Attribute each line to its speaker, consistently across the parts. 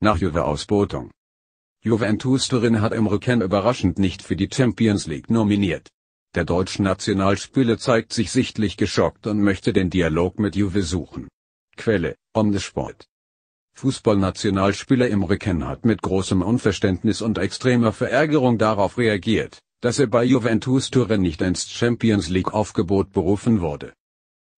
Speaker 1: nach Juve-Ausbotung. Juventus Turin hat Emre Can überraschend nicht für die Champions League nominiert. Der deutsche Nationalspieler zeigt sich sichtlich geschockt und möchte den Dialog mit Juve suchen. Quelle, Omnisport. Fußballnationalspieler Emre Can hat mit großem Unverständnis und extremer Verärgerung darauf reagiert, dass er bei Juventus Turin nicht ins Champions League Aufgebot berufen wurde.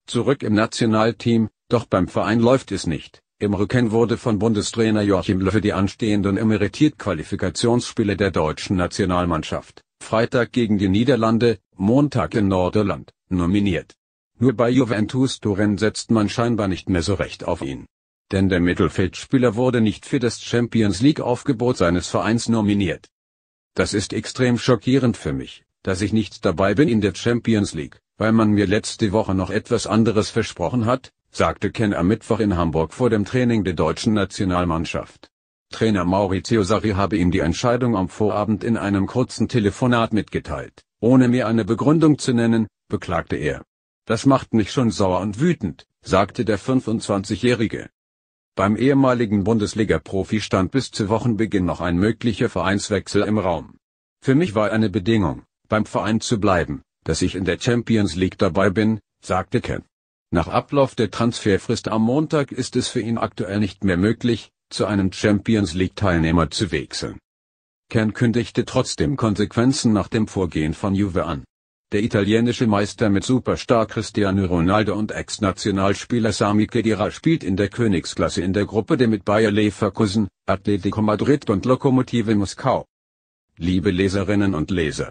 Speaker 1: Zurück im Nationalteam, doch beim Verein läuft es nicht, im Rücken wurde von Bundestrainer Joachim Löw die anstehenden emeritiert Qualifikationsspiele der deutschen Nationalmannschaft, Freitag gegen die Niederlande, Montag in Nordirland, nominiert. Nur bei Juventus Turin setzt man scheinbar nicht mehr so recht auf ihn. Denn der Mittelfeldspieler wurde nicht für das Champions League Aufgebot seines Vereins nominiert. Das ist extrem schockierend für mich, dass ich nicht dabei bin in der Champions League, weil man mir letzte Woche noch etwas anderes versprochen hat, sagte Ken am Mittwoch in Hamburg vor dem Training der deutschen Nationalmannschaft. Trainer Maurizio Sarri habe ihm die Entscheidung am Vorabend in einem kurzen Telefonat mitgeteilt. Ohne mir eine Begründung zu nennen, beklagte er. Das macht mich schon sauer und wütend, sagte der 25-Jährige. Beim ehemaligen Bundesliga-Profi stand bis zu Wochenbeginn noch ein möglicher Vereinswechsel im Raum. Für mich war eine Bedingung, beim Verein zu bleiben, dass ich in der Champions League dabei bin, sagte Ken. Nach Ablauf der Transferfrist am Montag ist es für ihn aktuell nicht mehr möglich, zu einem Champions League-Teilnehmer zu wechseln. Kern kündigte trotzdem Konsequenzen nach dem Vorgehen von Juve an. Der italienische Meister mit Superstar Cristiano Ronaldo und Ex-Nationalspieler Sami Khedira spielt in der Königsklasse in der Gruppe der mit Bayer Leverkusen, Atletico Madrid und Lokomotive Moskau. Liebe Leserinnen und Leser